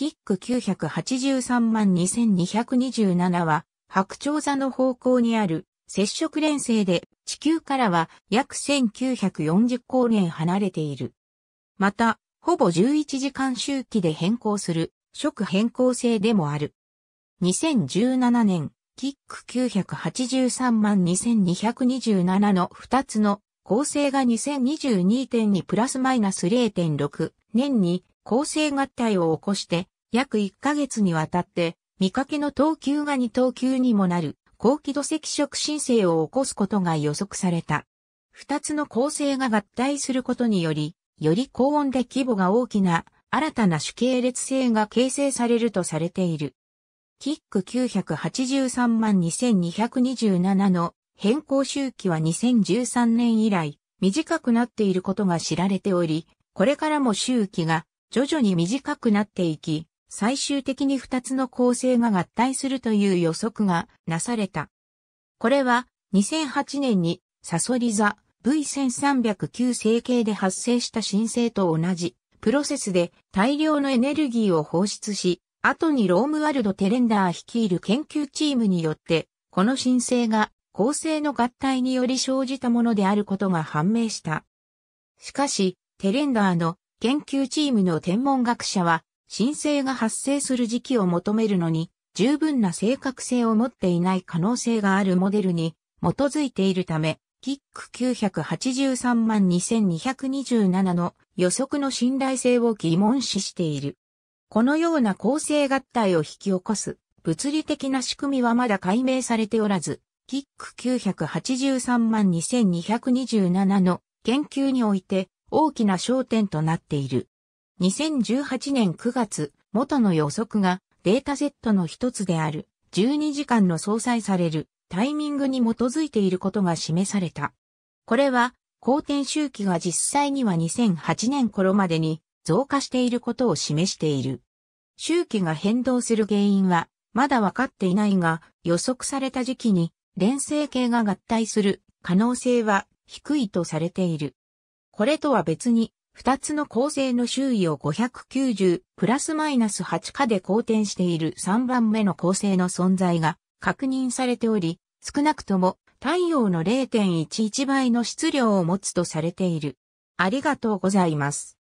キック983万2227は、白鳥座の方向にある接触連星で地球からは約1940光年離れている。また、ほぼ11時間周期で変更する、食変更性でもある。2017年、キック983万2227の2つの構成が2022.2プラスマイナス0.6年に構成合体を起こして、約1ヶ月にわたって、見かけの等級が2等級にもなる、高輝度赤色申請を起こすことが予測された。二つの構成が合体することにより、より高温で規模が大きな新たな主系列性が形成されるとされている。キック983万2227の変更周期は2013年以来短くなっていることが知られており、これからも周期が徐々に短くなっていき、最終的に2つの構成が合体するという予測がなされた。これは2008年にサソリ座 V1309 成形で発生した新星と同じプロセスで大量のエネルギーを放出し、後にロームワルド・テレンダー率いる研究チームによって、この新星が構成の合体により生じたものであることが判明した。しかし、テレンダーの研究チームの天文学者は、申請が発生する時期を求めるのに、十分な正確性を持っていない可能性があるモデルに基づいているため、キック983万2227の予測の信頼性を疑問視している。このような構成合体を引き起こす物理的な仕組みはまだ解明されておらず、キック983万2227の研究において大きな焦点となっている。2018年9月、元の予測がデータセットの一つである12時間の相殺されるタイミングに基づいていることが示された。これは、公転周期が実際には2008年頃までに増加していることを示している。周期が変動する原因はまだわかっていないが予測された時期に連星系が合体する可能性は低いとされている。これとは別に、二つの構成の周囲を590プラスマイナス8かで好転している3番目の構成の存在が確認されており、少なくとも太陽の0.11倍の質量を持つとされている。ありがとうございます。